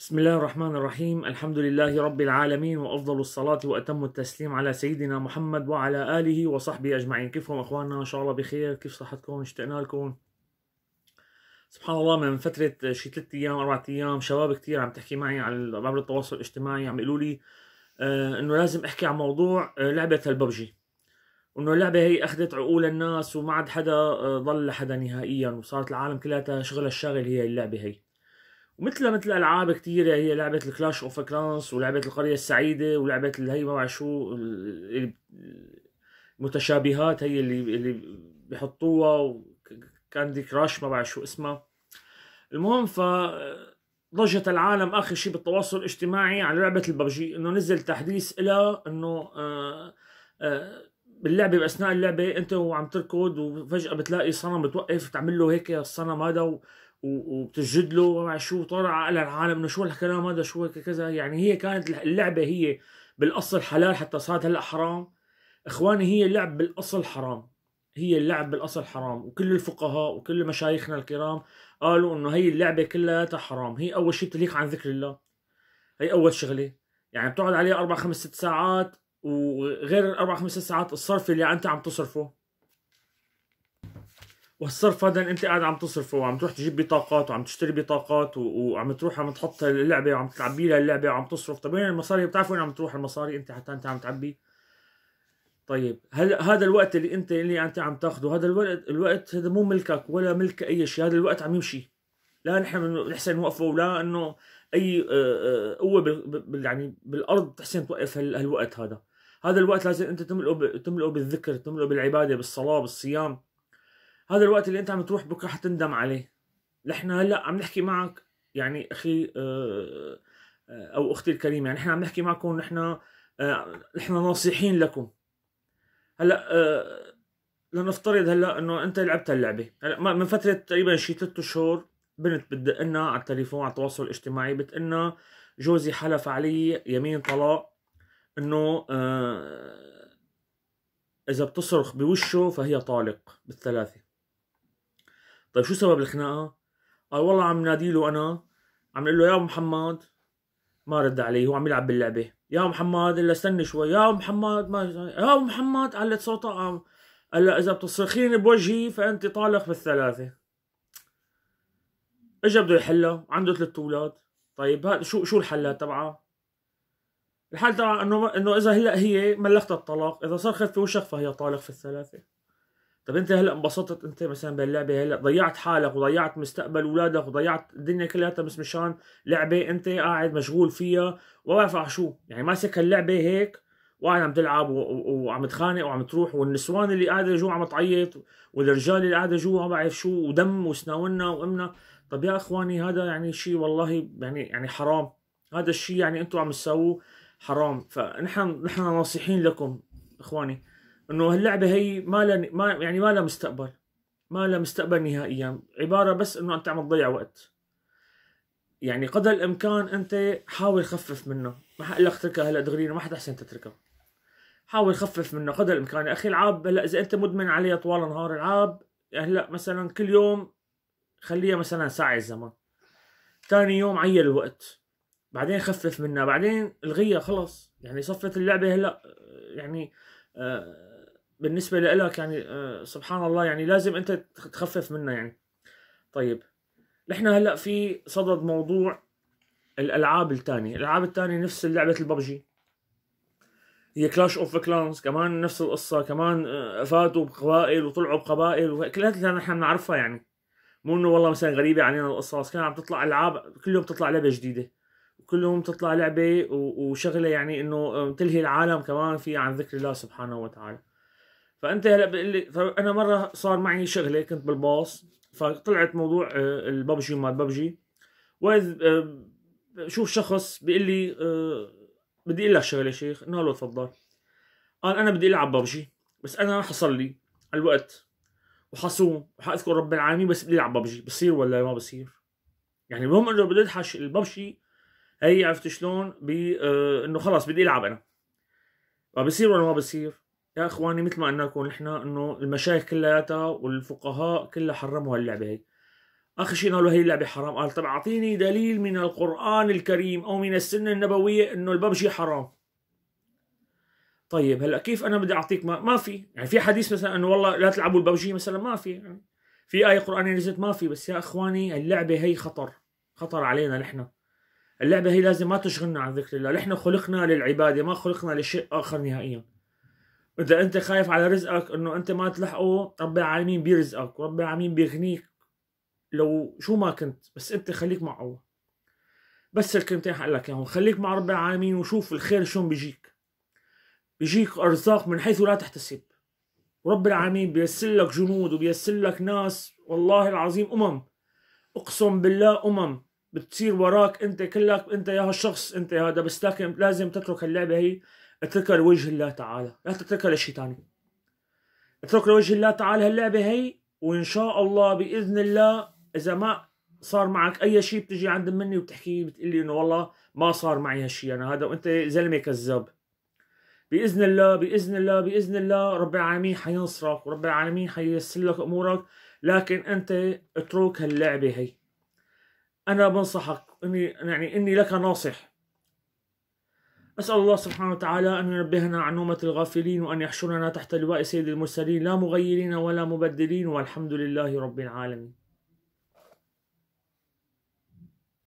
بسم الله الرحمن الرحيم الحمد لله رب العالمين وأفضل الصلاة وأتم التسليم على سيدنا محمد وعلى آله وصحبه أجمعين كيفكم أخواننا إن شاء الله بخير كيف صحتكم اشتقنا لكم سبحان الله من فترة شي ثلاث أيام أربعة أيام شباب كثير عم تحكي معي على عبر التواصل الاجتماعي عم يقولوا لي آه إنه لازم أحكي عن موضوع آه لعبة الببجي وإنه اللعبة هي أخذت عقول الناس وما عاد حدا آه ضل لحدا نهائيا وصارت العالم كلها شغلها الشاغل هي اللعبة هي ومثل مثل العاب كثيره يعني هي لعبه الكلاش اوف كلانس ولعبه القريه السعيده ولعبه هي ما بعرف شو المتشابهات هي اللي اللي بحطوها وكاندي كراش ما بعرف شو اسمها المهم ف ضجت العالم اخر شيء بالتواصل الاجتماعي على لعبه الببجي انه نزل تحديث لها انه آه، آه، باللعبه باثناء اللعبه انت وعم تركض وفجاه بتلاقي صنم بتوقف تعمل له هيك الصنم هذا وبتسجد له شو طلع على العالم انه شو الكلام هذا شو كذا يعني هي كانت اللعبه هي بالاصل حلال حتى صارت هلا حرام اخواني هي اللعب بالاصل حرام هي اللعب بالاصل حرام وكل الفقهاء وكل مشايخنا الكرام قالوا انه هي اللعبه كلها حرام هي اول شيء تليق عن ذكر الله هي اول شغله يعني بتقعد عليها اربع خمس ست ساعات وغير الاربع خمس ست ساعات الصرف اللي انت عم تصرفه والصرف هذا انت قاعد عم تصرفه وعم تروح تجيب بطاقات وعم تشتري بطاقات وعم تروح عم تحط اللعبه وعم تعبي لها اللعبه وعم تصرف طيب وين المصاري بتعرف وين عم تروح المصاري انت حتى انت عم تعبي طيب هلا هذا الوقت اللي انت اللي انت عم تاخذه هذا الوقت الوقت هذا مو ملكك ولا ملك اي شيء هذا الوقت عم يمشي لا نحن نحسن نوقفه ولا انه اي آه، آه، قوه بال يعني بالارض تحسن توقف هالوقت هذا هذا الوقت لازم انت تملؤه تملؤه بالذكر تملؤه بالعباده بالصلاه بالصيام هذا الوقت اللي انت عم تروح بكره حتندم عليه نحن هلا عم نحكي معك يعني اخي آه، آه، او اختي الكريمه يعني نحن عم نحكي معكم نحن آه، نحن ناصحين لكم هلا لنفترض هلا انه انت لعبت هاللعبه هلا من فتره تقريبا شي ثلاث شهور بنت بتدق لنا على التليفون على التواصل الاجتماعي بتقلنا جوزي حلف علي يمين طلاق انه اذا بتصرخ بوشه فهي طالق بالثلاثه طيب شو سبب الخناقه؟ قال والله عم نادي له انا عم اقول له يا محمد ما رد علي هو عم يلعب باللعبه يا محمد الا استني شوي يا محمد ما يا محمد علت صوتها هلا اذا بتصرخين بوجهي فانت طالق بالثلاثه اجى بده يحلها عنده ثلاث اولاد طيب شو شو الحلات تبعها الحل تبعها انه انه اذا هلا هي ملختها الطلاق اذا صرخت في وشك فهي طالق في الثلاثه طب انت هلا انبسطت انت مثلا باللعبه هلا ضيعت حالك وضيعت مستقبل اولادك وضيعت الدنيا كلها طيب بس مشان لعبه انت قاعد مشغول فيها وما بعرف شو يعني ماسك هاللعبه هيك وقاعد عم تلعب وعم تخانق وعم تروح والنسوان اللي قاعده جوا عم تعيط والرجال اللي قاعده جوا ما بعرف شو ودم وسناونا وامنا طب يا اخواني هذا يعني شيء والله يعني يعني حرام هذا الشيء يعني انتم عم تسووه حرام فنحن نحن ناصحين لكم اخواني انه هاللعبه هي ما لها ما يعني ما لها مستقبل ما لها مستقبل نهائيا عباره بس انه انت عم تضيع وقت يعني قدر الامكان انت حاول خفف منه ما حقول لك اتركها هلا دغري ما حدا احسن تتركها حاول خفف منه قدر الامكان يا اخي العاب هلا اذا انت مدمن عليها طوال النهار العاب يعني هلا مثلا كل يوم خليها مثلا ساعه زمان ثاني يوم عيل الوقت بعدين خفف منها بعدين الغيها خلص يعني صفت اللعبه هلا يعني آه بالنسبه لك يعني آه، سبحان الله يعني لازم انت تخفف منه يعني طيب نحن هلا في صدد موضوع الالعاب الثانيه الالعاب الثانيه نفس لعبه الببجي هي كلاش اوف كلانز كمان نفس القصه كمان آه، فاتوا بقبائل وطلعوا بقبائل كلها نحن بنعرفها يعني مو انه والله مثلا غريبه علينا القصص كان عم تطلع العاب كل يوم تطلع لعبه جديده وكل يوم تطلع لعبه وشغله يعني انه آه، تلهي العالم كمان في عن ذكر الله سبحانه وتعالى فانت هلا بتقول لي فانا مره صار معي شغله كنت بالباص فطلعت موضوع آه، الببجي وما الببجي واذ آه، شوف شخص بيقول لي آه، بدي اقول لك شغله شيخ انه له تفضل قال انا بدي العب ببجي بس انا حصل لي الوقت وحصوم وحاذكر رب العالمين بس بدي العب ببجي بصير ولا ما بصير يعني المهم انه بدي ادحش الببجي هي عرفت شلون ب انه خلص بدي العب انا ما بصير ولا ما بصير يا اخواني مثل ما قلنا لكم نحن انه المشايخ كلياتها والفقهاء كلها حرموا هاللعبه هي اخر شيء قالوا هي اللعبه حرام قال طب اعطيني دليل من القران الكريم او من السنه النبويه انه الببجي حرام طيب هلا كيف انا بدي اعطيك ما, ما في يعني في حديث مثلا انه والله لا تلعبوا الببجي مثلا ما في يعني في ايه قرانيه نزلت ما في بس يا اخواني اللعبه هي خطر خطر علينا نحن اللعبه هي لازم ما تشغلنا عن ذكر الله نحن خلقنا للعباده ما خلقنا لشيء اخر نهائيا اذا انت خايف على رزقك انه انت ما تلحقه رب العالمين بيرزقك ورب العالمين بيغنيك لو شو ما كنت بس انت خليك مع الله بس الكلمتين حقول لك اياهم خليك مع رب العالمين وشوف الخير شلون بيجيك بيجيك ارزاق من حيث لا تحتسب ورب العالمين بيرسل لك جنود وبيرسل لك ناس والله العظيم امم اقسم بالله امم بتصير وراك انت كلك انت يا هالشخص انت هذا بس لكن لازم تترك اللعبه هي اتركها لوجه الله تعالى لا تتركها لشيء ثاني اترك لوجه الله تعالى هاللعبة هي وإن شاء الله بإذن الله إذا ما صار معك أي شيء بتجي عند مني وبتحكي بتقول لي إنه والله ما صار معي هالشيء أنا هذا وأنت زلمة كذاب بإذن الله بإذن الله بإذن الله رب العالمين حينصرك ورب العالمين حييسر لك أمورك لكن أنت اترك هاللعبة هي أنا بنصحك إني يعني إني لك ناصح أسأل الله سبحانه وتعالى أن ينبهنا عن نومة الغافلين وأن يحشرنا تحت لواء سيد المرسلين لا مغيرين ولا مبدلين والحمد لله رب العالمين